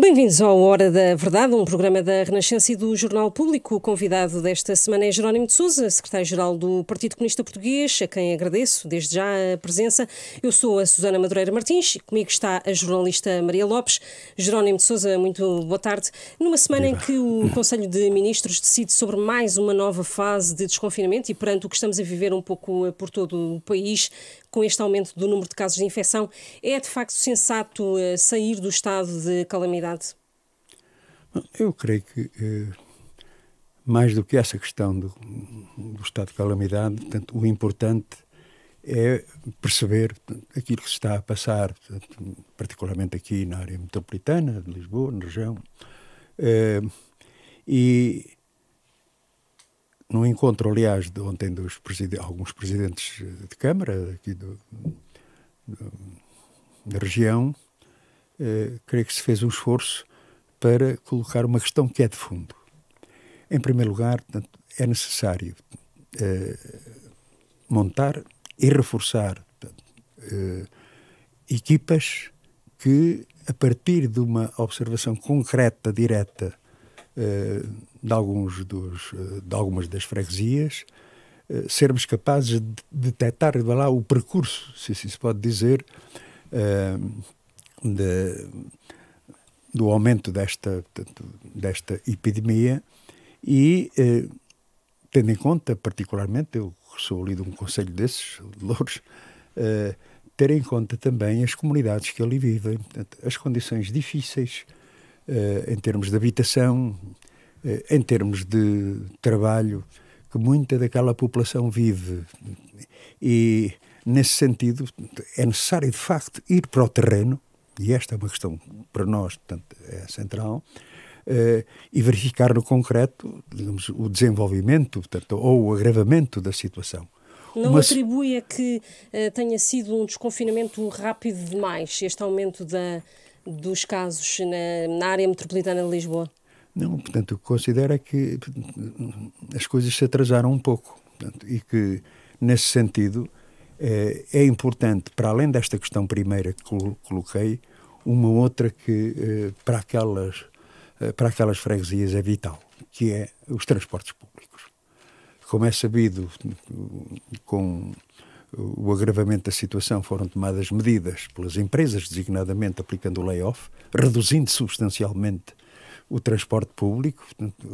Bem-vindos ao Hora da Verdade, um programa da Renascença e do Jornal Público. O convidado desta semana é Jerónimo de Souza, secretário-geral do Partido Comunista Português, a quem agradeço desde já a presença. Eu sou a Susana Madureira Martins, e comigo está a jornalista Maria Lopes. Jerónimo de Souza, muito boa tarde. Numa semana em que o Conselho de Ministros decide sobre mais uma nova fase de desconfinamento e perante o que estamos a viver um pouco eh, por todo o país, com este aumento do número de casos de infecção, é de facto sensato eh, sair do estado de calamidade sociedade? Eu creio que, eh, mais do que essa questão do, do estado de calamidade, portanto, o importante é perceber aquilo que se está a passar, portanto, particularmente aqui na área metropolitana de Lisboa, na região, eh, e no encontro, aliás, de ontem dos preside alguns presidentes de Câmara aqui do, do, da região, eh, creio que se fez um esforço para colocar uma questão que é de fundo. Em primeiro lugar, é necessário eh, montar e reforçar eh, equipas que, a partir de uma observação concreta, direta, de, alguns dos, de algumas das freguesias, sermos capazes de detectar lá o percurso, se assim se pode dizer, de, do aumento desta, desta epidemia e, eh, tendo em conta, particularmente, eu sou ali de um conselho desses, de Louros, eh, ter em conta também as comunidades que ali vivem, as condições difíceis eh, em termos de habitação, eh, em termos de trabalho, que muita daquela população vive. E, nesse sentido, é necessário, de facto, ir para o terreno e esta é uma questão para nós portanto, é central, Uh, e verificar no concreto digamos, o desenvolvimento portanto, ou o agravamento da situação. Não Mas... atribui a que uh, tenha sido um desconfinamento rápido demais este aumento da, dos casos na, na área metropolitana de Lisboa? Não, portanto, considera é que eh, as coisas se atrasaram um pouco portanto, e que, nesse sentido, é, é importante, para além desta questão primeira que coloquei, uma outra que eh, para aquelas eh, para aquelas freguesias é vital, que é os transportes públicos. Como é sabido, com o agravamento da situação foram tomadas medidas pelas empresas, designadamente aplicando o layoff, reduzindo substancialmente o transporte público, portanto,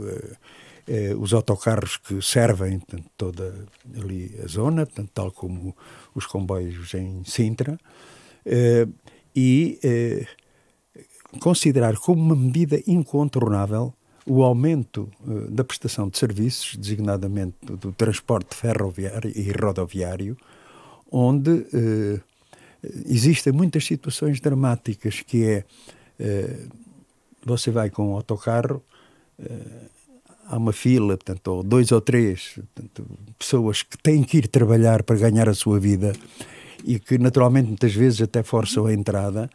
eh, os autocarros que servem portanto, toda ali a zona, portanto, tal como os comboios em Sintra. Uh, e eh, considerar como uma medida incontornável o aumento eh, da prestação de serviços, designadamente do, transporte ferroviário e rodoviário, onde eh, existem muitas situações dramáticas, que é eh, você vai com um autocarro, eh, há uma fila, portanto, ou dois ou três portanto, pessoas que têm que ir trabalhar para ganhar a sua vida e que naturalmente muitas vezes até forçam a entrada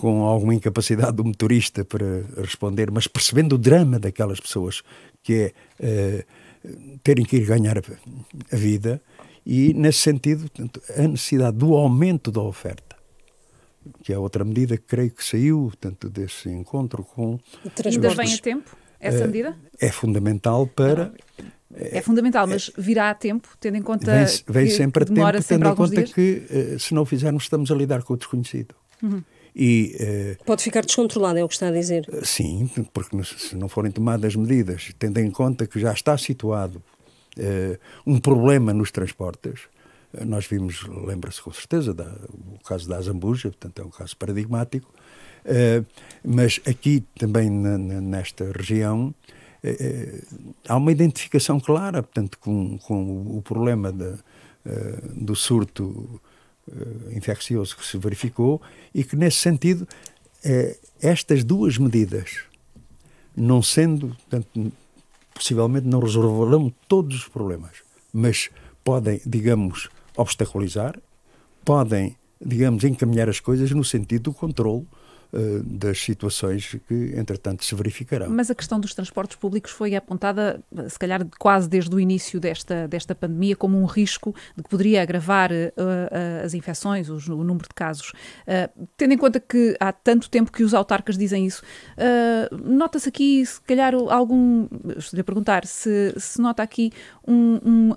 com alguma incapacidade do motorista para responder, mas percebendo o drama daquelas pessoas que é uh, terem que ir ganhar a vida e nesse sentido a necessidade do aumento da oferta que é outra medida que creio que saiu tanto desse encontro com ainda vem a tempo essa eh, medida uh, é fundamental para é fundamental, é- mas virá a tempo, tendo em conta. Vem, vem sempre a tempo, sempre tendo em conta dias. que eh, se não fizermos, estamos a lidar com o desconhecido. Uhum. E, eh, Pode ficar descontrolado, é o que está a dizer. Eh, sim, porque se não forem tomadas medidas, tendo em conta que já está situado uh, um problema nos transportes, nós vimos, lembra-se com certeza, da, o caso da Zambuja, portanto é um caso paradigmático, uh, mas aqui também na, na, nesta região é, é, há uma identificação clara, portanto, com, com o problema de, eh, do surto eh, infeccioso que se verificou e que, nesse sentido, eh, estas duas medidas, não sendo, portanto, possivelmente não resolverão todos os problemas, mas podem, digamos, obstaculizar, podem, digamos, encaminhar as coisas no sentido do controle eh, das situações que, entretanto, se verificarão. Mas a questão dos transportes públicos foi apontada, se calhar, quase desde o início desta, desta pandemia, como um risco de que poderia agravar uh, as infecções, os, o número de casos. Uh, tendo em conta que há tanto tempo que os autarcas dizem isso, uh, nota-se aqui, se calhar, algum. Estou-lhe a perguntar se, se nota aqui um, um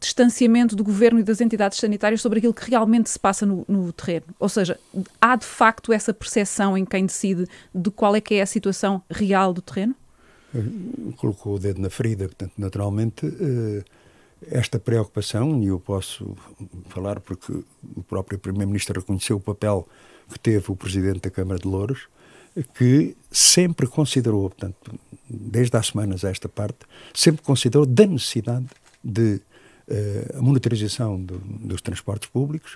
distanciamento do governo e das entidades sanitárias sobre aquilo que realmente se passa no, no terreno. Ou seja, há de facto essa percepção em quem decide de qual é que é a situação real do terreno? Eh, colocou o dedo na ferida, portanto, naturalmente, eh, esta preocupação, e eu posso falar porque o próprio Primeiro-Ministro reconheceu o papel que teve o Presidente da Câmara de Louros, que sempre considerou, portanto, desde há semanas a esta parte, sempre considerou da necessidade de uh, a monitorização do, dos transportes públicos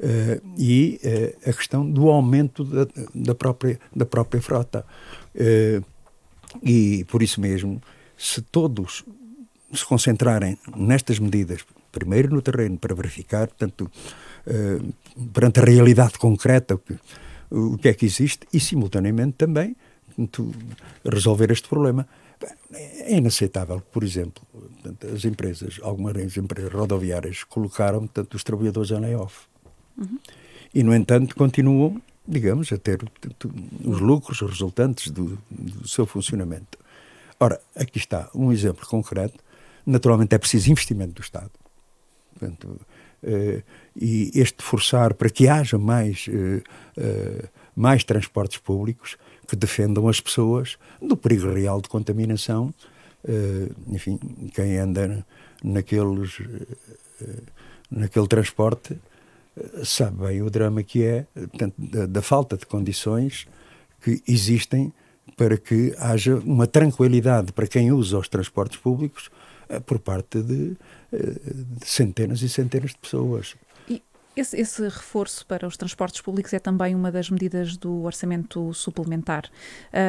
uh, e eh, a questão do aumento da, da própria, da própria frota. e por isso mesmo, se todos se concentrarem nestas medidas, primeiro no terreno, para verificar, portanto, perante a realidade concreta, o que, o que é que existe, e simultaneamente também resolver este problema. É inaceitável, por exemplo, as empresas, algumas empresas rodoviárias colocaram portanto, os trabalhadores em layoff. Uhum. E, no entanto, continuam, digamos, a ter portanto, os lucros resultantes do, do seu funcionamento. Ora, aqui está um exemplo concreto. Naturalmente é preciso investimento do Estado. Portanto, eh, e este forçar para que haja mais, eh, eh, mais transportes públicos que defendam as pessoas do perigo real de contaminação. Uh, enfim, quem anda naqueles, uh, naquele transporte uh, sabe bem o drama que é tanto da, da, falta de condições que existem para que haja uma tranquilidade para quem usa os transportes públicos por parte de, de centenas e centenas de pessoas. Esse, esse, reforço para os transportes públicos é também uma das medidas do orçamento suplementar.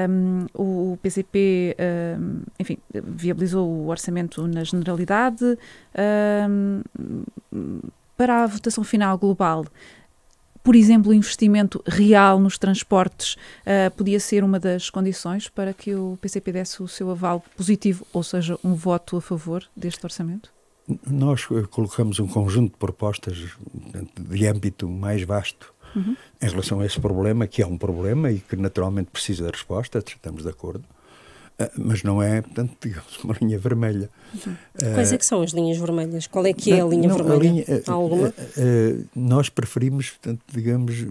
Um, o PCP, um, enfim, viabilizou o orçamento na generalidade. Um, para a votação final global, por exemplo, o investimento real nos transportes uh, podia ser uma das condições para que o PCP desse o seu aval positivo, ou seja, um voto a favor deste orçamento? Nós eh, colocamos um conjunto de propostas de âmbito mais vasto uhum. em relação a esse problema, que é um problema e que naturalmente precisa de resposta, estamos de acordo, eh, mas não é, portanto, digamos, uma linha vermelha. Uhum. Eh, Quais é que são as linhas vermelhas? Qual é que é não, a linha não, vermelha? A linha, Há alguma? nós preferimos, portanto, digamos,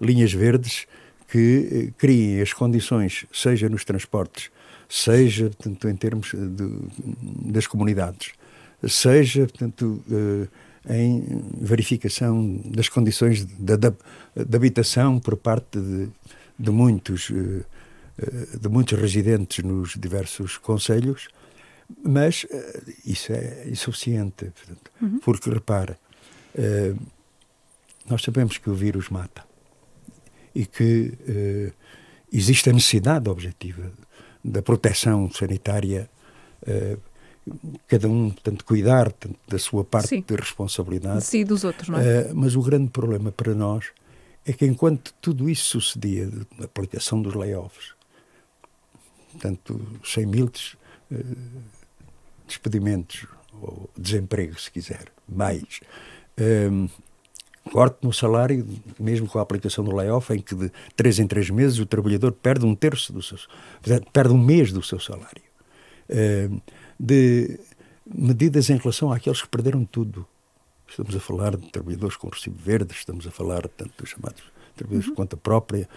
linhas verdes que criem as condições, seja nos transportes, seja portanto, em termos eh, de, das comunidades, seja portanto, eh, em verificação das condições de, de, de habitação por parte de, muitos eh, de muitos residentes nos diversos conselhos, mas isso é insuficiente, portanto, uhum. porque repara, nós sabemos que o vírus mata e que existe a necessidade objetiva da proteção sanitária, eh, cada um, tanto cuidar tanto da sua parte Sim. de responsabilidade. Sim, dos outros, não é? Eh, mas o grande problema para nós é que enquanto tudo isso sucedia, a aplicação dos layoffs, portanto, 100 mil eh, despedimentos, ou desemprego, se quiser, mais, corte no salário, mesmo com a aplicação do layoff, em que de três em três meses o trabalhador perde um terço do seu, perde um mês do seu salário. Ehm, de medidas em relação àqueles que perderam tudo. Estamos a falar de trabalhadores com recibo verde, estamos a falar tanto dos chamados trabalhadores uhum. de conta própria,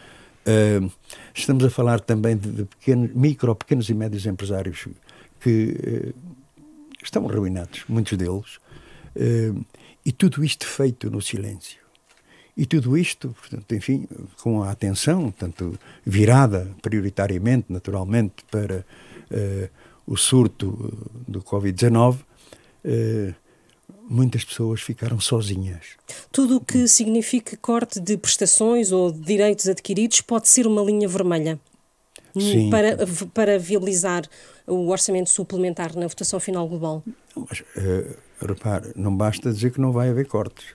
ehm, estamos a falar também de, pequenos, micro, pequenos e médios empresários que eh, estão arruinados, muitos deles. Ehm, e tudo isto feito no silêncio. E tudo isto, portanto, enfim, com a atenção, tanto virada prioritariamente, naturalmente, para uh, o surto eh, do Covid-19, uh, eh, muitas pessoas ficaram sozinhas. Tudo o que signifique corte de prestações ou de direitos adquiridos pode ser uma linha vermelha hum, Sim. Para, para viabilizar o orçamento suplementar na votação final global? Mas, uh, repare, não basta dizer que não vai haver cortes.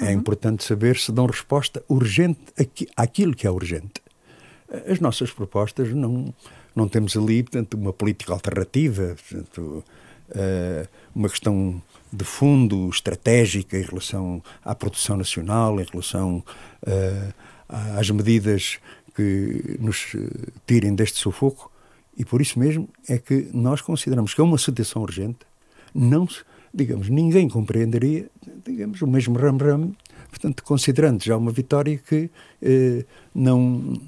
É uhum. É importante saber se dão resposta urgente àquilo que é urgente. Eh, as nossas propostas não, não temos ali, portanto, uma política alternativa, portanto, uh, uma questão de fundo estratégica em relação à produção nacional, em relação uh, às medidas que nos tirem deste sufoco. E por isso mesmo é que nós consideramos que é uma situação urgente, não digamos, ninguém compreenderia, digamos, o mesmo ram-ram, portanto, considerando já uma vitória que eh, não,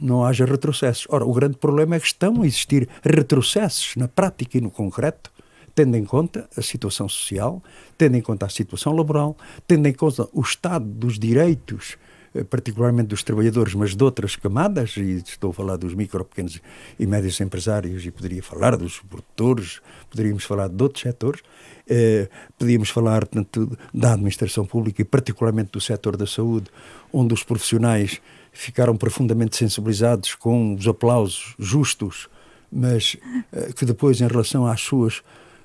não haja retrocessos. Ora, o grande problema é que estão a existir retrocessos na prática e no concreto, tendo em conta a situação social, tendo em conta a situação laboral, tendo em conta o estado dos direitos eh, particularmente dos trabalhadores, mas de outras camadas, e estou a falar dos micro, pequenos e médios empresários, e poderia falar dos produtores, poderíamos falar de outros setores, eh, podíamos falar tanto da administração pública e particularmente do setor da saúde, onde os profissionais ficaram profundamente sensibilizados com os aplausos justos, mas eh, que depois, em relação às suas,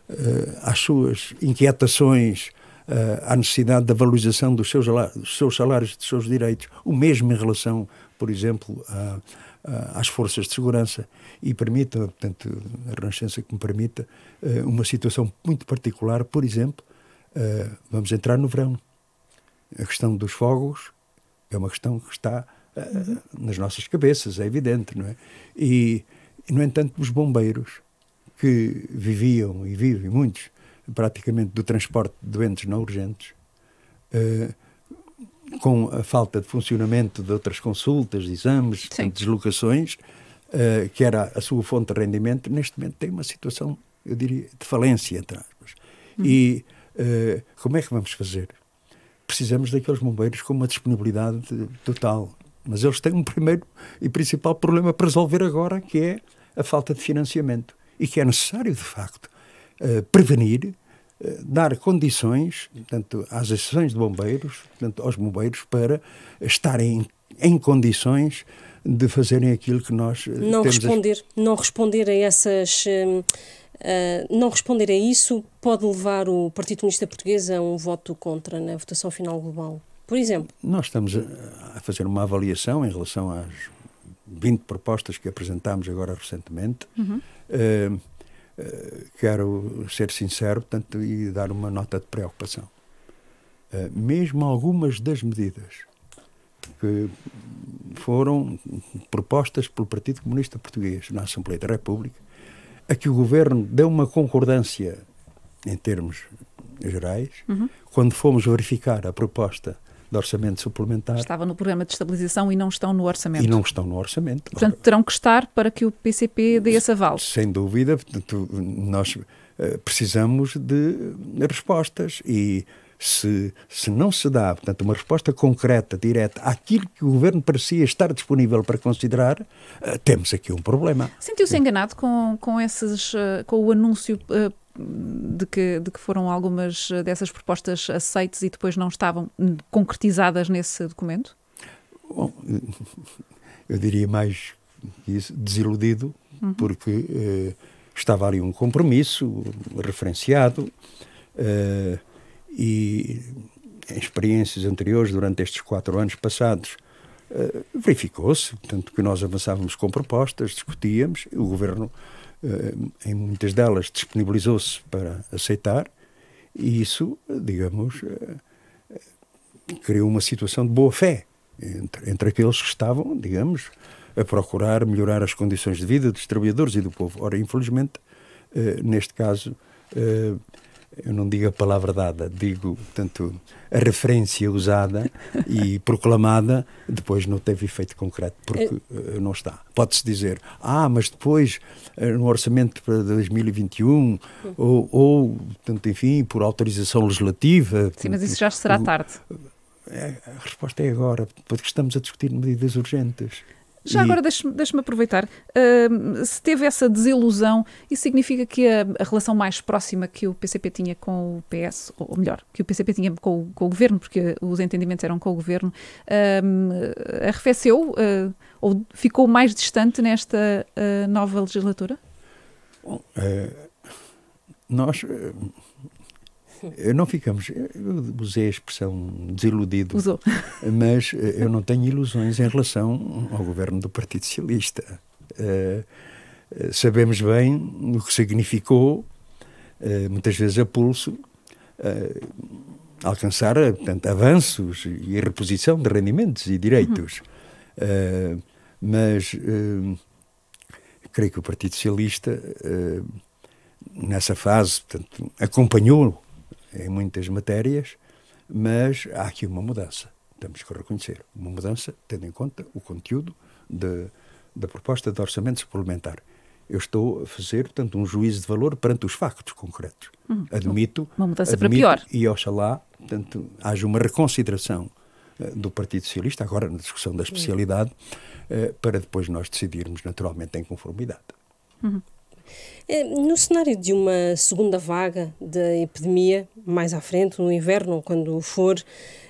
eh, às suas inquietações, eh, à necessidade da valorização dos seus, dos seus salários, dos seus direitos, o mesmo em relação, por exemplo, a, a, às forças de segurança. E permita, portanto, a Renascença que me permita, eh, uma situação muito particular, por exemplo, eh, vamos entrar no verão. A questão dos fogos é uma questão que está nas nossas cabeças, é evidente, não é? E, no entanto, os bombeiros que viviam e vivem muitos praticamente do transporte de doentes não urgentes, eh, com a falta de funcionamento de outras consultas, exames, Sim. deslocações, eh, que era a sua fonte de rendimento, neste momento tem uma situação, eu diria, de falência, entre aspas. Uhum. E eh, como é que vamos fazer? Precisamos daqueles bombeiros com uma disponibilidade total. Mas eles têm um primeiro e principal problema para resolver agora, que é a falta de financiamento. E que é necessário, de facto, eh, prevenir, eh, dar condições portanto, às associações de bombeiros, portanto, aos bombeiros, para estarem em condições de fazerem aquilo que nós eh, não responder a... não responder a essas uh, não responder a isso pode levar o Partido Comunista Português a um voto contra na votação final global por exemplo nós estamos a fazer uma avaliação em relação às 20 propostas que apresentámos agora recentemente uhum. uh, eh, quero ser sincero portanto, e dar uma nota de preocupação. Eh, mesmo algumas das medidas que foram propostas pelo Partido Comunista Português na Assembleia da República, a que o governo deu uma concordância em termos gerais, uhum. quando fomos verificar a proposta de orçamento suplementar. Estava no programa de estabilização e não estão no orçamento. E não estão no orçamento. Portanto, terão que estar para que o PCP dê esse aval. Sem dúvida, portanto nós eh, precisamos de respostas e se, se não se dá, portanto, uma resposta concreta, direta, àquilo que o governo parecia estar disponível para considerar, eh, temos aqui um problema. Sentiu-se enganado com, com, esses, eh, com o anúncio de que, de que foram algumas dessas propostas aceites e depois não estavam concretizadas nesse documento? Bom, eu diria mais isso, desiludido, uhum. porque eh, estava ali um compromisso referenciado eh, e em experiências anteriores, durante estes quatro anos passados, eh, verificou-se, tanto que nós avançávamos com propostas, discutíamos, o governo eh, em muitas delas disponibilizou-se para aceitar, e isso, digamos, eh, criou uma situação de boa-fé entre, entre aqueles que estavam, digamos, a procurar melhorar as condições de vida dos trabalhadores e do povo. Ora, infelizmente, eh, neste caso, eu não digo a palavra dada, digo, portanto, a referência usada e proclamada depois não teve efeito concreto, porque é... Eh, não está. Pode-se dizer, ah, mas depois eh, no orçamento para 2021, uhum. ou, ou portanto, enfim, por autorização legislativa. Sim, mas isso já será tarde. É, a resposta é agora, porque estamos a discutir medidas urgentes. Já e... agora, deixa-me deixa aproveitar. Uh, se teve essa desilusão, isso significa que a, a, relação mais próxima que o PCP tinha com o PS, ou, ou melhor, que o PCP tinha com o, com o, governo, porque os entendimentos eram com o governo, uh, arrefeceu uh, ou ficou mais distante nesta ah, nova legislatura? Bom, eh, nós eh, eh, não ficamos, eh, eu usei a expressão desiludido, Usou. mas eh, eu não tenho ilusões em relação ao governo do Partido Socialista. Sabemos bem o que significou, muitas vezes a pulso, alcançar portanto, avanços e reposição de rendimentos e direitos. Uhum. mas creio que o Partido Socialista, nessa fase, portanto, acompanhou em muitas matérias, mas há aqui uma mudança. Temos que reconhecer uma mudança, tendo em conta o conteúdo de, da proposta de orçamento suplementar. Eu estou a fazer, portanto, um juízo de valor perante os factos concretos. Hum, então, admito. Uma mudança admito, para pior. E oxalá, portanto, haja uma reconsideração eh, do Partido Socialista, agora na discussão da especialidade, eh, para depois nós decidirmos naturalmente em conformidade. Uhum. É, no cenário de uma segunda vaga da epidemia, mais à frente, no inverno, quando for,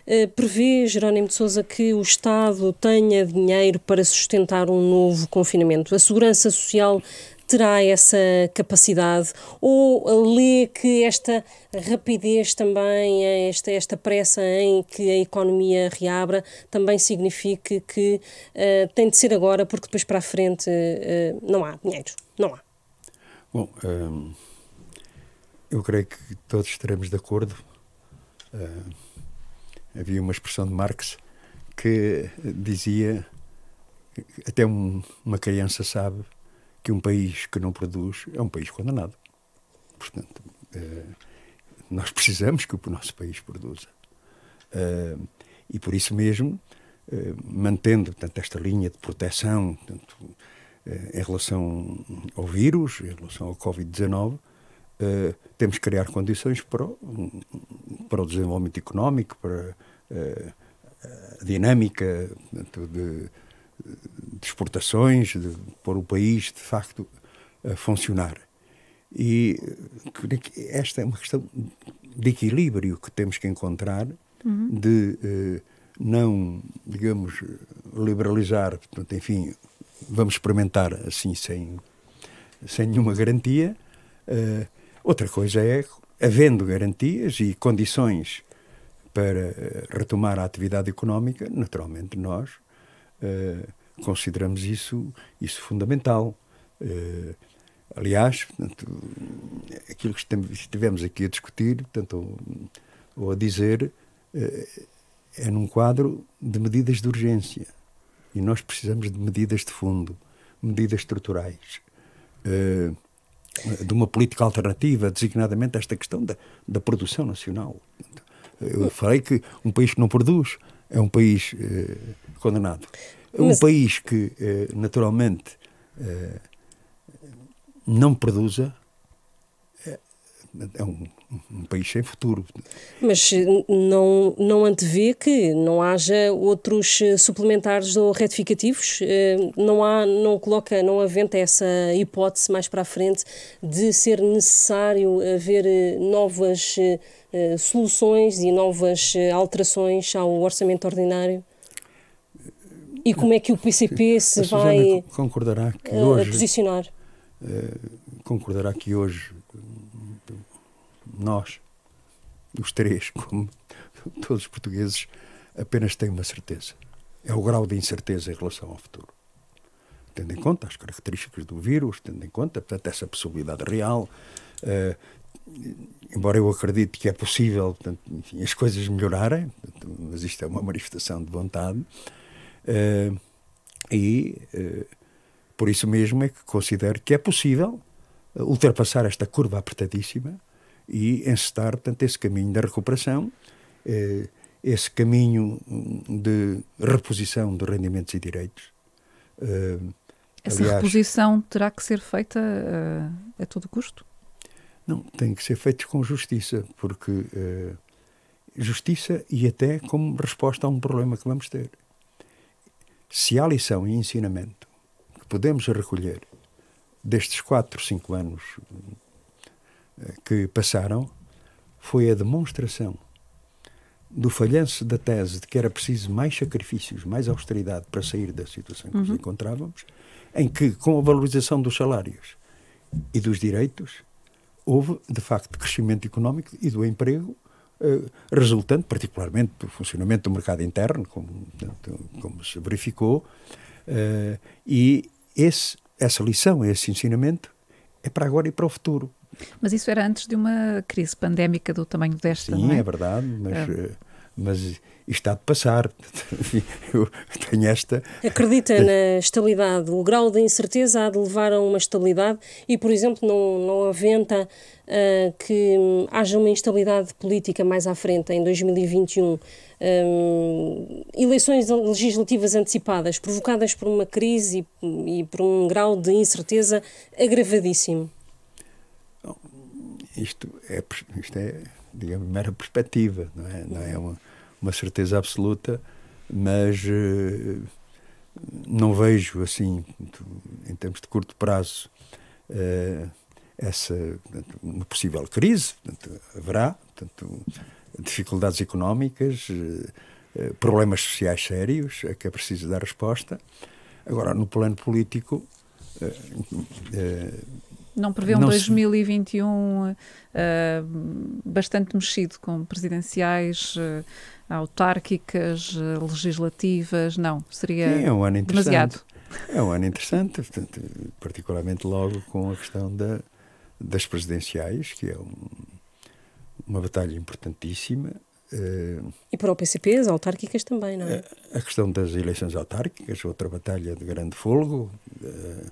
eh, prevê Jerónimo de Souza que o Estado tenha dinheiro para sustentar um novo confinamento? A Segurança Social terá essa capacidade ou lê que esta rapidez também, eh, esta, esta pressa em que a economia reabra também signifique que uh, tem de ser agora porque depois para a frente uh, não há dinheiro, não há. Bom, hum, eu creio que todos estaremos de acordo. Hum, havia uma expressão de Marx que dizia até um, uma criança sabe que um país que não produz é um país condenado. Portanto, hum, nós precisamos que o nosso país produza. Hum, e por isso mesmo, hum, mantendo portanto, esta linha de proteção, portanto, eh, em relação ao vírus, em relação ao Covid-19, eh, temos que criar condições para o, para o desenvolvimento económico, para eh, a dinâmica de, de exportações, de pôr o país de facto a funcionar. E esta é uma questão de equilíbrio que temos que encontrar, uhum. de não, digamos, liberalizar, portanto, enfim, vamos experimentar assim sem, sem nenhuma garantia. Uh, outra coisa é, havendo garantias e condições para eh, retomar a atividade económica, naturalmente nós uh, consideramos isso, isso fundamental. Uh, aliás, portanto, aquilo que estivemos aqui a discutir, portanto, ou, ou a dizer, é num quadro de medidas de urgência e nós precisamos de medidas de fundo, medidas estruturais, eh, de uma política alternativa, designadamente esta questão da, da produção nacional. Eu falei que um país que não produz é um país eh, condenado. É um Mas... país que, eh, naturalmente, não produza é, é um, um país sem futuro. Mas não, não antevê que não haja outros suplementares ou retificativos? Eh, não há, não coloca, não aventa essa hipótese mais para a frente de ser necessário haver eh, novas eh, soluções e novas alterações ao orçamento ordinário? E como é que o PCP se vai concordará que hoje, posicionar? Concordará que hoje nós, os três, como todos os portugueses, apenas tem uma certeza. É o grau de incerteza em relação ao futuro. Tendo em conta as características do vírus, tendo em conta, portanto, essa possibilidade real. Uh, embora eu acredite que é possível portanto, enfim, as coisas melhorarem, portanto, mas isto é uma manifestação de vontade. Uh, e uh, por isso mesmo é que considero que é possível ultrapassar esta curva apertadíssima e encetar, portanto, esse caminho da recuperação, eh, esse caminho hum, de reposição de rendimentos e direitos. Eh, Essa Aliás, reposição terá que ser feita a, eh, a todo custo? Não, tem que ser feita com justiça, porque justiça e até como resposta a um problema que vamos ter. Se há lição e ensinamento que podemos recolher destes 4, 5 anos que passaram foi a demonstração do falhanço da tese de que era preciso mais sacrifícios, mais austeridade para sair da situação em que uhum. nos encontrávamos, em que, com a valorização dos salários e dos direitos, houve, de facto, crescimento económico e do emprego, eh, resultante, particularmente, do funcionamento do mercado interno, como, como se verificou, eh, e esse, essa lição, esse ensinamento, é para agora e para o futuro. Mas isso era antes de uma crise pandémica do tamanho desta, Sim, é? é? verdade, mas, é. mas está de passar. Eu tenho esta... Acredita na estabilidade. O grau de incerteza há de levar a uma estabilidade e, por exemplo, não, não aventa uh, que haja uma instabilidade política mais à frente, em 2021. Ah, eleições legislativas antecipadas, provocadas por uma crise e, e por um grau de incerteza agravadíssimo isto é, isto é digamos, mera perspectiva, não é, não é uma, uma certeza absoluta, mas eh, não vejo, assim, em termos de curto prazo, eh, essa uma possível crise, portanto, haverá portanto, dificuldades económicas, eh, problemas sociais sérios a que é preciso dar resposta. Agora, no plano político, não prevê um não 2021 uh, eh, bastante mexido com presidenciais, uh, autárquicas, uh, legislativas? Não, seria Sim, é um ano demasiado. É um ano interessante, portanto, particularmente logo com a questão da, das presidenciais, que é um, uma batalha importantíssima. Uh, e para o PCP, as autárquicas também, não é? A, a, questão das eleições autárquicas, outra batalha de grande fogo. Uh,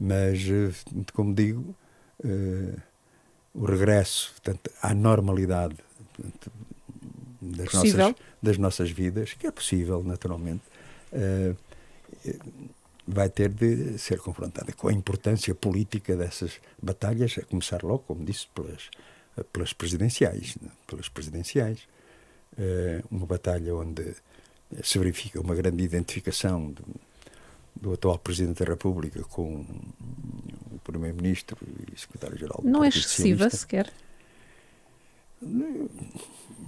mas, eh, como digo, uh, o regresso portanto, à normalidade portanto, das, possível. nossas, das nossas vidas, que é possível, naturalmente, uh, vai ter de ser confrontada com a importância política dessas batalhas, a começar logo, como disse, pelas, pelas presidenciais. Né? Pelas presidenciais. Uh, uma batalha onde se verifica uma grande identificação de, do atual Presidente da República com o Primeiro-Ministro e Secretário-Geral Não é excessiva sequer?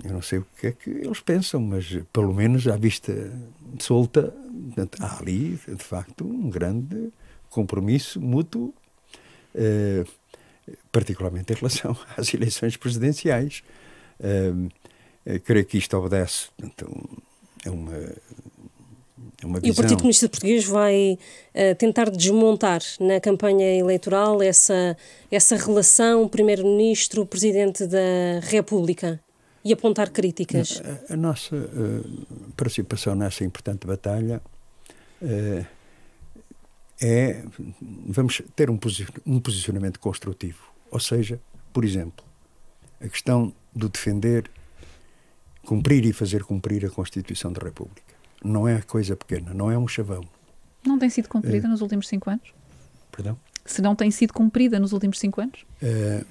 Eu não sei o que é que eles pensam, mas pelo menos à vista solta, há ali, de facto, um grande compromisso mútuo, eh, particularmente em relação às eleições presidenciais. Eh, eh, creio que isto obedece a é uma é uma e o Partido Comunista Português vai uh, tentar desmontar na campanha eleitoral essa, essa relação Primeiro-Ministro-Presidente da República e apontar críticas? A, a nossa uh, participação nessa importante batalha uh, é. Vamos ter um, posi um posicionamento construtivo. Ou seja, por exemplo, a questão do defender, cumprir e fazer cumprir a Constituição da República não é coisa pequena, não é um chavão. Não tem sido cumprida eh, nos últimos cinco anos? Perdão? Se não tem sido cumprida nos últimos cinco anos? Eh,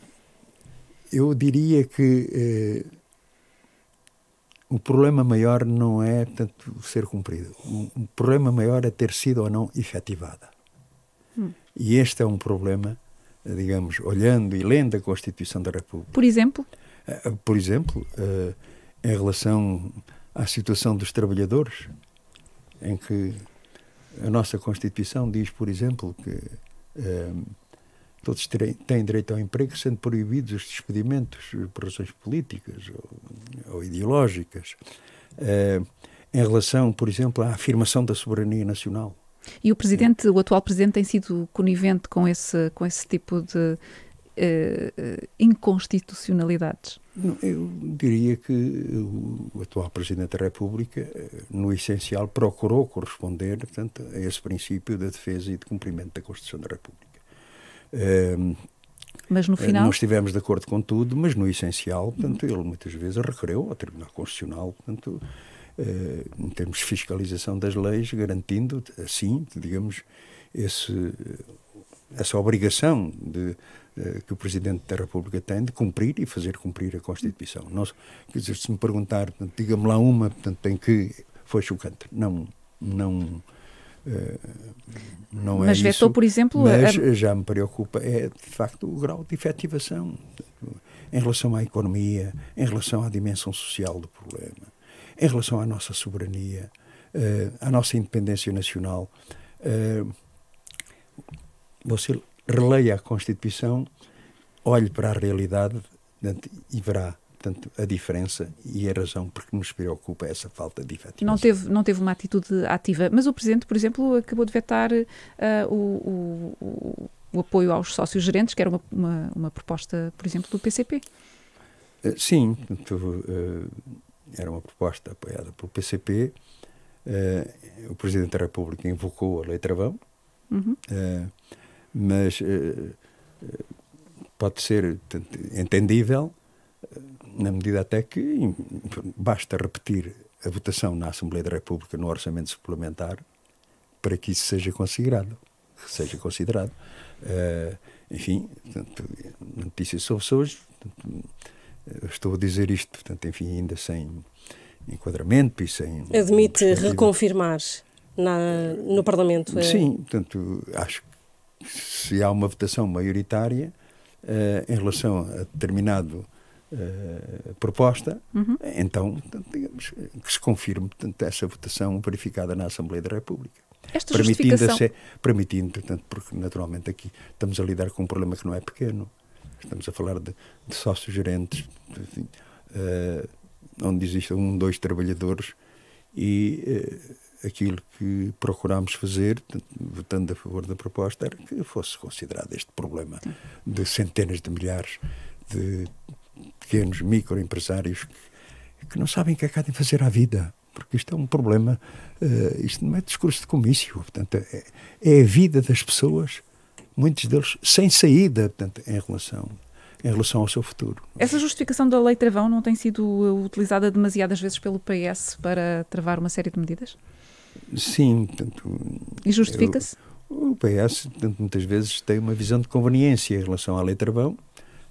eu diria que eh, o problema maior não é tanto ser cumprido. O problema maior é ter sido ou não efetivada. Hum. E este é um problema, digamos, olhando e lendo a Constituição da República. Por exemplo? Por exemplo, em relação à situação dos trabalhadores, em que a nossa Constituição diz, por exemplo, que um, eh, todos têm direito ao emprego, sendo proibidos os despedimentos por razões políticas ou, ou ideológicas. Um, eh, em relação, por exemplo, à afirmação da soberania nacional. E o presidente, o atual presidente, tem sido conivente com esse, com esse tipo de uh, inconstitucionalidades? Eu diria que o atual Presidente da República, eh, no essencial, procurou corresponder portanto, a esse princípio da defesa e de cumprimento da Constituição da República. Um, ehm, mas no final. Não estivemos de acordo com tudo, mas no essencial, portanto, ele muitas vezes requereu ao Tribunal Constitucional, portanto, em termos de fiscalização das leis, garantindo, assim, digamos, esse essa obrigação de, eh, que o Presidente da República tem de cumprir e fazer cumprir a Constituição. quer dizer, se me perguntar, diga-me lá uma, portanto, em que foi chocante. Não, não, eh, não é Mas vetou, por exemplo... Mas a... já me preocupa, é, de facto, o grau de efetivação em relação à economia, em relação à dimensão social do problema, em relação à nossa soberania, eh, à nossa independência nacional... Uh, você releia a Constituição, olhe para a realidade portanto, e verá portanto, a diferença e a razão porque nos preocupa essa falta de efetividade. Não teve, não teve uma atitude ativa, mas o Presidente, por exemplo, acabou de vetar uh, o, o, o, apoio aos sócios gerentes, que era uma, uma, uma proposta, por exemplo, do PCP. Uh, eh, sim, portanto, uh, era uma proposta apoiada pelo PCP. Eh, o Presidente da República invocou a Lei Travão. Uhum. Uh, mas uh, pode ser entendível eh, na medida até que basta repetir a votação na Assembleia da República no orçamento suplementar para que isso seja considerado, seja considerado. Uh, enfim, portanto, notícias sobre hoje. Estou a dizer isto, portanto, enfim, ainda sem enquadramento e sem. Admite reconfirmar na, no Parlamento? É... Sim, portanto, acho se há uma votação maioritária uh, em relação a determinado uh, proposta, uhum. então, digamos, que se confirme portanto, essa votação verificada na Assembleia da República. Esta permitindo, justificação... permitindo, portanto, porque naturalmente aqui estamos a lidar com um problema que não é pequeno. Estamos a falar de, de sócios gerentes, uh, eh, onde existem um, dois trabalhadores e aquilo que procurámos fazer, votando a favor da proposta, era que fosse considerado este problema de centenas de milhares de pequenos microempresários que, que não sabem o que acabem é de fazer à vida. Porque isto é um problema, uh, isto não é discurso de comício, portanto, é, é a vida das pessoas, muitos deles sem saída, portanto, em relação em relação ao seu futuro. Essa justificação da lei travão não tem sido utilizada demasiadas vezes pelo PS para travar uma série de medidas? Sim. portanto, e justifica-se? O PS, portanto, muitas vezes, tem uma visão de conveniência em relação à lei Travão.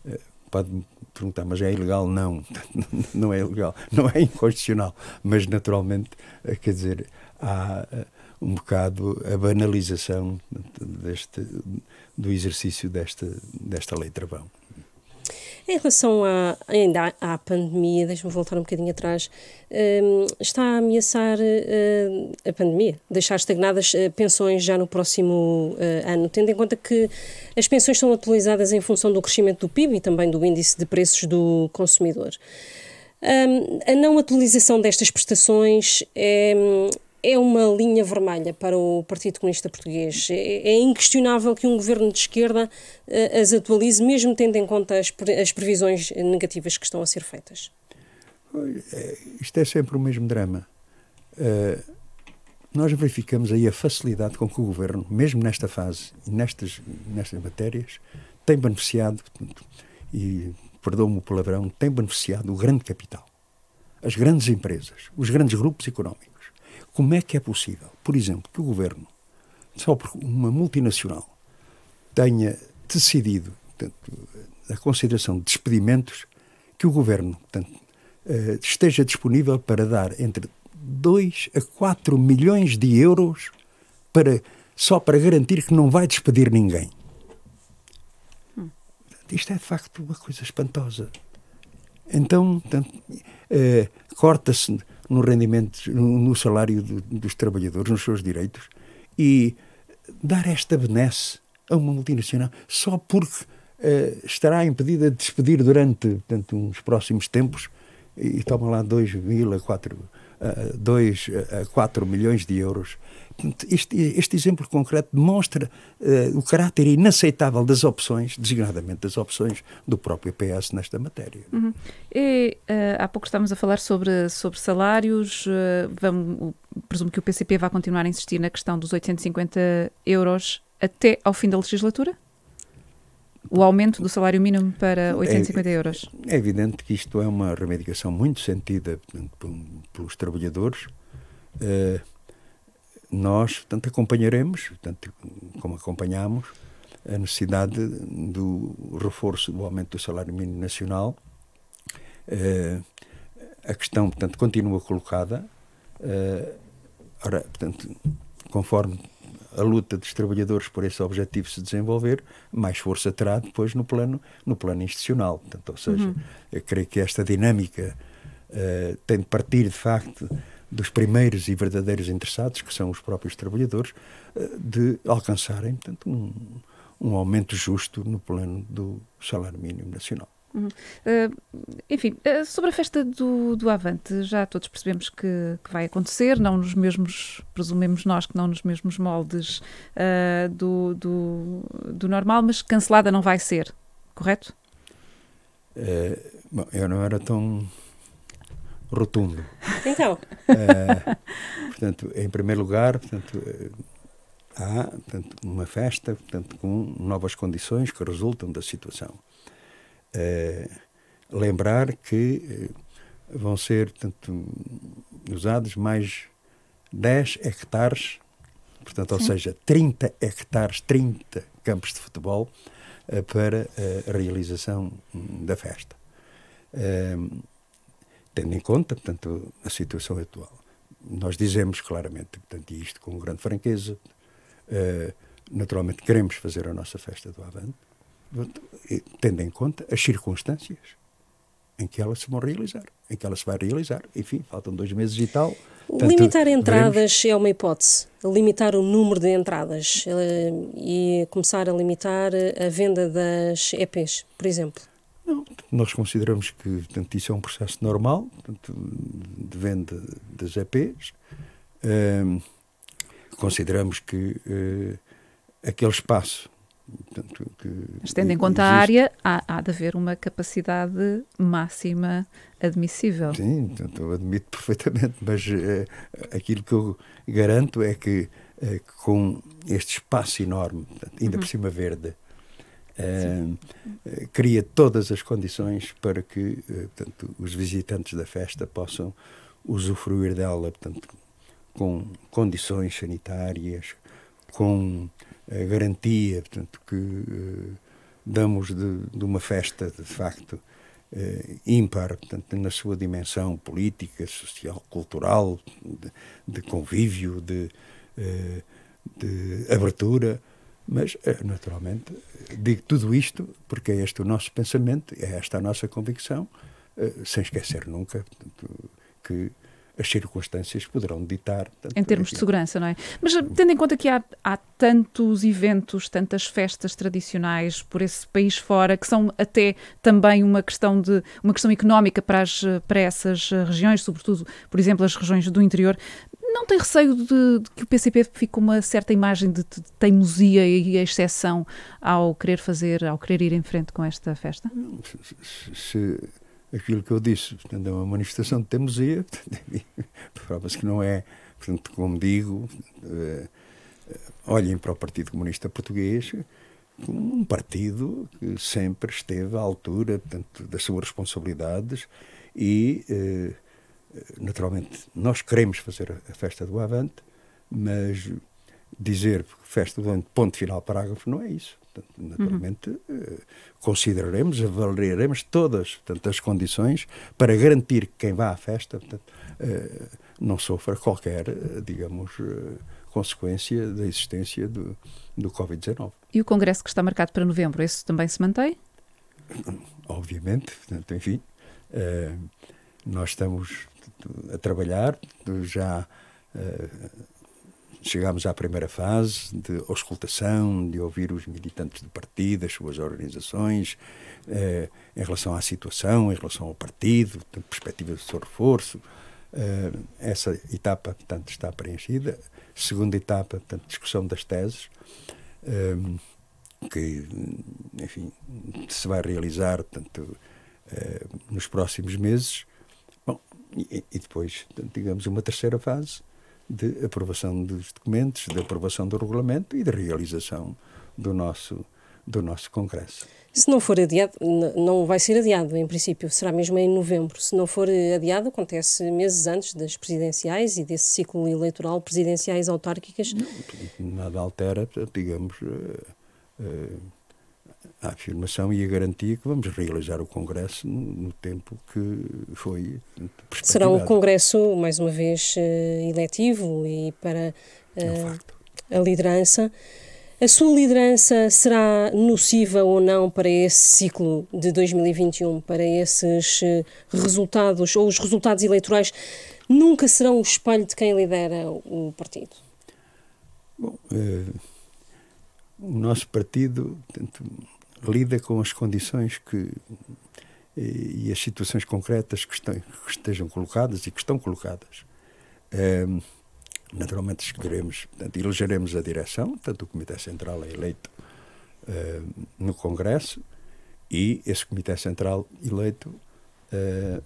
Eh, Pode perguntar, mas é ilegal? Não, não é ilegal, não é inconstitucional. Mas, naturalmente, eh, quer dizer, há eh, um bocado a banalização deste, do exercício desta, desta lei Travão. Em relação à, ainda à, pandemia, deixa-me voltar um bocadinho atrás, hum, está a ameaçar hum, a pandemia, deixar estagnadas eh, pensões já no próximo eh, ano, tendo em conta que as pensões são atualizadas em função do crescimento do PIB e também do índice de preços do consumidor. Hum, a não atualização destas prestações é, é uma linha vermelha para o Partido Comunista Português. É, é inquestionável que um governo de esquerda eh, as atualize, mesmo tendo em conta as, previsões negativas que estão a ser feitas. É, isto é sempre o mesmo drama. Eh, nós verificamos aí a facilidade com que o governo, mesmo nesta fase e nestas, nestas matérias, tem beneficiado, e perdoa-me o palavrão, tem beneficiado o grande capital, as grandes empresas, os grandes grupos económicos. Como é que é possível, por exemplo, que o governo, só porque uma multinacional tenha decidido portanto, a consideração de despedimentos, que o governo portanto, eh, esteja disponível para dar entre 2 a 4 milhões de euros para, só para garantir que não vai despedir ninguém? Isto é de facto uma coisa espantosa. Então, portanto, eh, corta-se no rendimento, no salário do, dos trabalhadores, nos seus direitos, e dar esta benesse a uma multinacional só porque uh, estará impedida de despedir durante portanto, uns próximos tempos e, e toma lá 2,4 2 a 4 milhões de euros. Este, este exemplo concreto demonstra uh, o caráter inaceitável das opções, designadamente das opções do próprio PS nesta matéria. Uhum. E, uh, há pouco estávamos a falar sobre, sobre salários. Uh, vamos, presumo que o PCP vai continuar a insistir na questão dos 850 euros até ao fim da legislatura? o aumento do salário mínimo para 850 é, euros? É evidente que isto é uma reivindicação muito sentida pelos trabalhadores. Uh, nós, portanto, acompanharemos, portanto, como acompanhamos, a necessidade do reforço do aumento do salário mínimo nacional. Uh, a questão, portanto, continua colocada. Uh, ora, portanto, conforme a luta dos trabalhadores por esse objetivo se desenvolver, mais força terá depois no plano, no plano institucional. Portanto, ou seja, uhum. eu creio que esta dinâmica uh, tem de partir, de facto, dos primeiros e verdadeiros interessados, que são os próprios trabalhadores, uh, de alcançarem, portanto, um, um aumento justo no plano do salário mínimo nacional. Uhum. Uh, enfim, uh, sobre a festa do, do Avante, já todos percebemos que, que, vai acontecer, não nos mesmos, presumimos nós que não nos mesmos moldes uh, do, do, do, normal, mas cancelada não vai ser, correto? bom, eu não era tão rotundo. Então. portanto, em primeiro lugar, portanto, há portanto, uma festa portanto, com novas condições que resultam da situação eh, lembrar que eh, vão ser tanto, usados mais 10 hectares, portanto, ou Sim. seja, 30 hectares, 30 campos de futebol eh, para a realização hum, da festa. Ehm, tendo em conta, portanto, a situação atual. Nós dizemos claramente, portanto, e isto com grande franqueza, naturalmente queremos fazer a nossa festa do Avante, tendo em conta as circunstâncias em que elas se vão realizar, em que elas se vai realizar. Enfim, faltam dois meses e tal. Portanto, Limitar entradas veremos... é uma hipótese. Limitar o número de entradas eh, e começar a limitar a venda das EPs, por exemplo. Não, nós consideramos que portanto, isso é um processo normal portanto, de venda das EPs. Um, ehm, consideramos que uh, aquele espaço Portanto, que, Mas tendo em conta existe. a área, há, há, de haver uma capacidade máxima admissível. Sim, portanto, então, eu admito perfeitamente, mas eh, aquilo que eu garanto é eh, que com este espaço enorme, portanto, ainda uhum. por cima verde, eh, cria todas as condições para que portanto, os visitantes da festa possam usufruir dela, portanto, com condições sanitárias, com a garantia portanto, que eh, damos de, de, uma festa, de facto, eh, ímpar, portanto, na sua dimensão política, social, cultural, de, de convívio, de, eh, de abertura. Mas, naturalmente, digo tudo isto porque é este o nosso pensamento, é esta a nossa convicção, sem esquecer nunca que as circunstâncias poderão ditar. Portanto, em termos de segurança, não é? Mas eh, tendo em conta que há, há tantos eventos, tantas festas tradicionais por esse país fora, que são até também uma questão, de, uma questão económica para, as, eh, para essas eh, regiões, sobretudo, por exemplo, as regiões do interior, não tem receio de, de, que o PCP fique com uma certa imagem de, teimosia e exceção ao querer fazer, ao querer ir em frente com esta festa? Se, se, aquilo que eu disse. Portanto, é uma manifestação de teimosia, prova-se que não é. Portanto, como digo, uh, olhem para o Partido Comunista Português como um partido que sempre esteve à altura portanto, das suas responsabilidades e, uh, naturalmente, nós queremos fazer a festa do Avante, mas dizer festa do Avante, ponto final, parágrafo, não é isso. Portanto, naturalmente, uhum. consideraremos, avaliaremos todas portanto, as condições para garantir que quem vá à festa portanto, eh, não sofra qualquer, eh, digamos, consequência da existência do, do Covid-19. E o Congresso que está marcado para novembro, esse também se mantém? Obviamente, portanto, enfim, nós estamos a trabalhar, já chegámos à primeira fase de auscultação, de ouvir os militantes do partido, as suas organizações, eh, em relação à situação, em relação ao partido, de perspectiva do seu reforço. Eh, essa etapa, portanto, está preenchida. Segunda etapa, portanto, discussão das teses, eh, que, enfim, se vai realizar, portanto, eh, nos próximos meses. Bom, e, e depois, digamos, uma terceira fase, de aprovação dos documentos, de aprovação do regulamento e de realização do nosso, do nosso Congresso. Se não for adiado, não vai ser adiado, em princípio, será mesmo em novembro. Se não for eh, adiado, acontece meses antes das presidenciais e desse ciclo eleitoral presidenciais autárquicas. Não, nada altera, digamos, eh, eh, a afirmação e a garantia que vamos realizar o Congresso no tempo que foi Será um Congresso, mais uma vez, eh, eletivo e para uh, a liderança. A sua liderança será nociva ou não para esse ciclo de 2021, para esses eh, resultados ou os resultados eleitorais? Nunca serão o espelho de quem lidera o partido? Bom, o nosso partido, lida com as condições que eh, e, as situações concretas que, estão, que, estejam colocadas e que estão colocadas. Ehm, naturalmente escolheremos, portanto, elegeremos a direção, portanto o Comitê Central é eleito ehm, no Congresso e esse Comitê Central eleito ehm,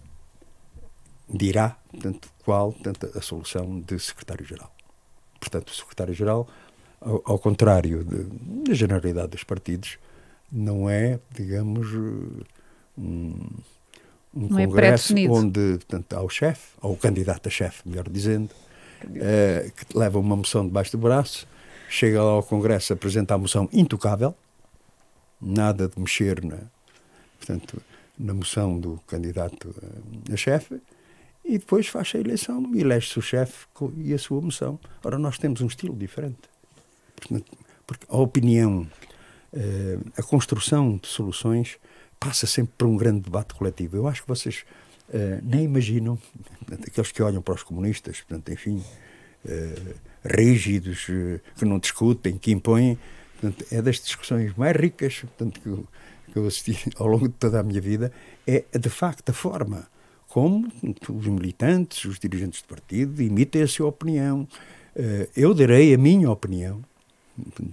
dirá portanto, qual portanto, a solução de Secretário-Geral. Portanto, o Secretário-Geral, ao, ao, contrário da generalidade dos partidos, não é, digamos, eh, um, um não é congresso é onde portanto, há o chefe, ou o candidato a chefe, melhor dizendo, uh, que leva uma moção debaixo do braço, chega lá ao congresso, apresenta a moção intocável, nada de mexer na, portanto, na moção do candidato eh, a chefe, e depois faz a eleição e elege-se o chefe e a sua moção. Ora, nós temos um estilo diferente. Portanto, porque a opinião eh, a construção de soluções passa sempre por um grande debate coletivo. Eu acho que vocês eh, nem imaginam, aqueles que olham para os comunistas, portanto, enfim, eh, rígidos, que não discutem, que impõem, portanto, é das discussões mais ricas portanto, que, eu, que eu assisti ao longo de toda a minha vida, é, é de facto a forma como os militantes, os dirigentes de partido emitem a sua opinião. Eu darei a minha opinião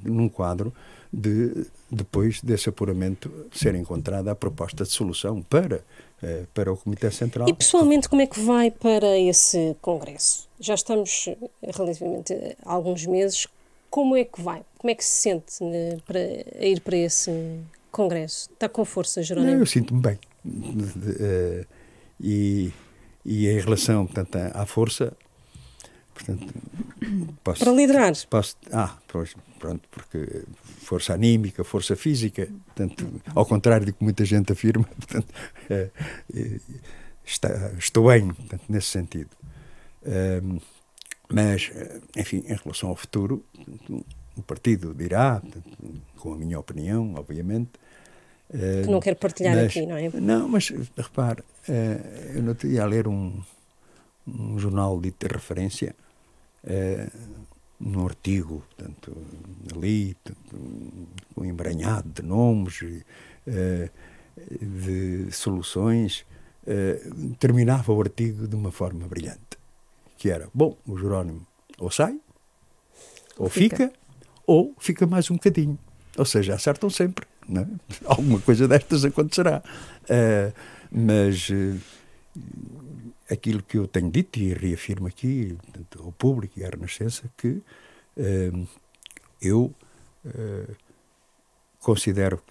num quadro de, depois desse apuramento, ser encontrada a proposta de solução para, eh, para o Comitê Central. E pessoalmente, como é que vai para esse Congresso? Já estamos eh, relativamente há alguns meses. Como é que vai? Como é que se sente né, para a ir para esse Congresso? Está com força, Jerónimo? Eu sinto-me bem. Eh, e, e em relação portanto, à força, portanto, posso, para liderar. Posso, ah, pois, pronto, porque força anímica, força física, portanto, ao contrário do que muita gente afirma, portanto, é, é, está, estou bem, portanto, nesse sentido. É, mas, enfim, em relação ao futuro, portanto, o partido dirá, portanto, com a minha opinião, obviamente. Que não quero partilhar mas, aqui, não é? Não, mas repare, eh, eu não ia a ler um, um jornal dito de referência eh, num artigo, portanto, ali, um embranhado de nomes, eh, de soluções, eh, terminava o artigo de uma forma brilhante, que era, bom, o Jerónimo ou sai, ou fica, fica ou fica mais um bocadinho. Ou seja, acertam sempre. É? Alguma coisa destas acontecerá. Eh, mas aquilo que eu tenho dito e reafirmo aqui ao público e à Renascença, que uh, eu uh, considero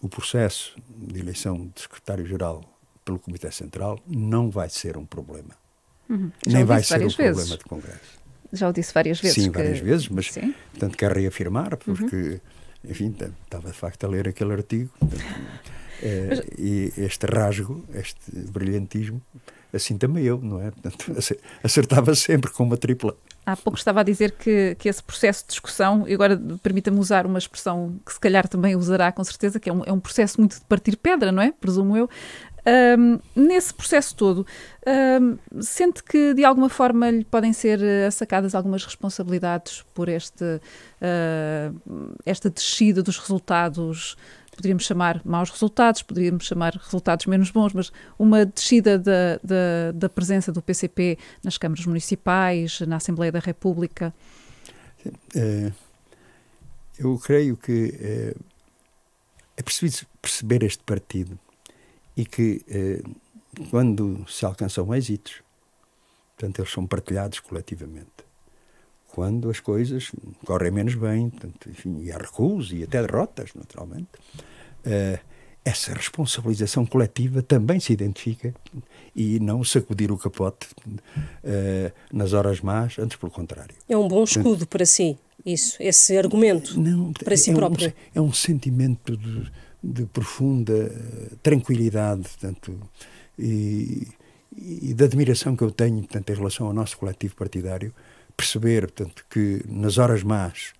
o processo de eleição de secretário-geral pelo Comitê Central não vai ser um problema. Uhum. Nem vai ser um vezes. problema de Congresso. Já o disse várias vezes. Sim, que... várias vezes, mas Sim. tanto quero reafirmar, porque, uhum. enfim, estava de facto a ler aquele artigo. Portanto, eh, Mas... E este rasgo, este brilhantismo, assim também eu, não é? Portanto, acertava sempre com uma tripla. Há pouco estava a dizer que, que esse processo de discussão, e agora permita-me usar uma expressão que se calhar também usará com certeza, que é um, é um processo muito de partir pedra, não é? Presumo eu. Um, nesse processo todo, um, sente que de alguma forma lhe podem ser eh, sacadas algumas responsabilidades por este, uh, esta descida dos resultados poderíamos chamar maus resultados, poderíamos chamar resultados menos bons, mas uma descida da, da, da presença do PCP nas câmaras municipais, na Assembleia da República? É, eu creio que é, é, preciso perceber este partido e que é, quando se alcançam êxitos, portanto, eles são partilhados coletivamente quando as coisas correm menos bem, tanto, enfim, e há recuos e até derrotas, naturalmente, uh, essa responsabilização coletiva também se identifica e não sacudir o capote uh, nas horas más, antes pelo contrário. É um bom escudo Portanto, para si, isso, esse argumento não, para si é próprio. Um, é um sentimento de, de profunda eh, tranquilidade, tanto e, e, da admiração que eu tenho portanto, em relação ao nosso coletivo partidário, perceber portanto, que nas horas más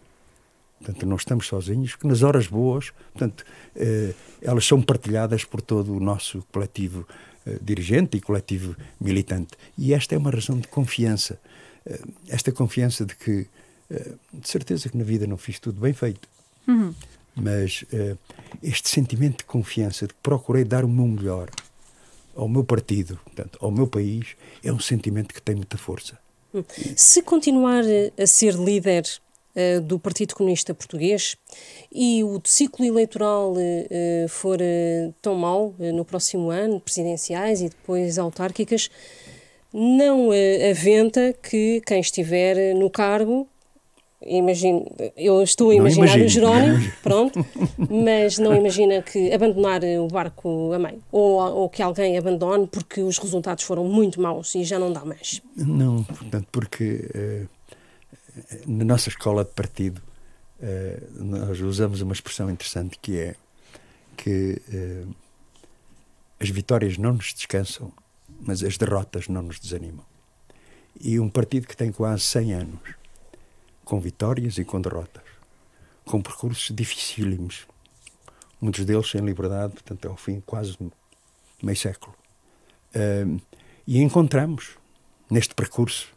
portanto, não estamos sozinhos, que nas horas boas portanto, eh, elas são partilhadas por todo o nosso coletivo eh, dirigente e coletivo militante. E esta é uma razão de confiança. Eh, esta confiança de que, eh, de certeza que na vida não fiz tudo bem feito, uhum. mas eh, este sentimento de confiança de que procurei dar o meu melhor ao meu partido, portanto, ao meu país, é um sentimento que tem muita força. Se continuar a ser líder uh, do Partido Comunista Português e o ciclo eleitoral uh, for uh, tão mau no próximo ano, presidenciais e depois autárquicas, não aventa que quem estiver no cargo imagino, eu estou a imaginar o Jerónimo, pronto, mas não imagina que abandonar o barco a meio, ou, ou que alguém abandone porque os resultados foram muito maus e já não dá mais. Não, portanto, porque uh, na nossa escola de partido uh, nós usamos uma expressão interessante que é que uh, as vitórias não nos descansam, mas as derrotas não nos desanimam. E um partido que tem quase 100 anos com vitórias e com derrotas, com percursos dificílimos, muitos deles sem liberdade, portanto, é ao fim quase meio século. e encontramos neste percurso,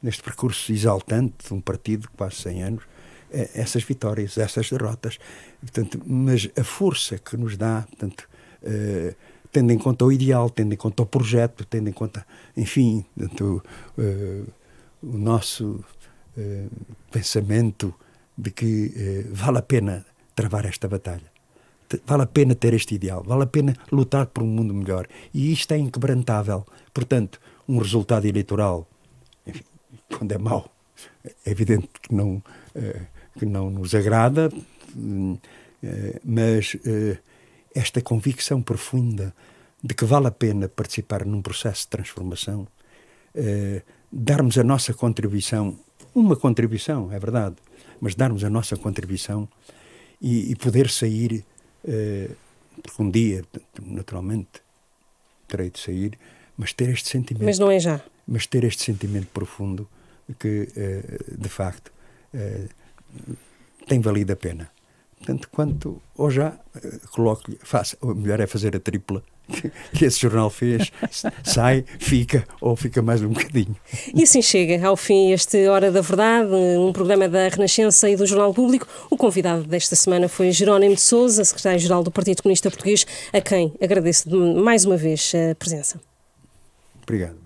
neste percurso exaltante de um partido de quase 100 anos, eh, essas vitórias, essas derrotas. Portanto, mas a força que nos dá, portanto, uh, tendo em conta o ideal, tendo em conta o projeto, tendo em conta, enfim, portanto, uh, o nosso eh, pensamento de que eh, vale a pena travar esta batalha. Vale a pena ter este ideal, vale a pena lutar por um mundo melhor. E isto é inquebrantável. Portanto, um resultado eleitoral, enfim, quando é mau, é evidente que não, eh, que não nos agrada, eh, mas eh, esta convicção profunda de que vale a pena participar num processo de transformação, darmos a nossa contribuição uma contribuição, é verdade, mas darmos a nossa contribuição e, e poder sair, uh, porque um dia, naturalmente, terei de sair, mas ter este sentimento. Mas não é já. Mas ter este sentimento profundo que, uh, de facto, uh, tem valido a pena. Tanto quanto, ou já, coloco-lhe, faço, ou melhor é fazer a tripla que, esse jornal fez, sai, fica ou fica mais um bocadinho. E assim chega ao fim este Hora da Verdade, um programa da Renascença e do Jornal Público. O convidado desta semana foi Jerónimo de Souza, secretário-geral do Partido Comunista Português, a quem agradeço mais uma vez a presença. Obrigado.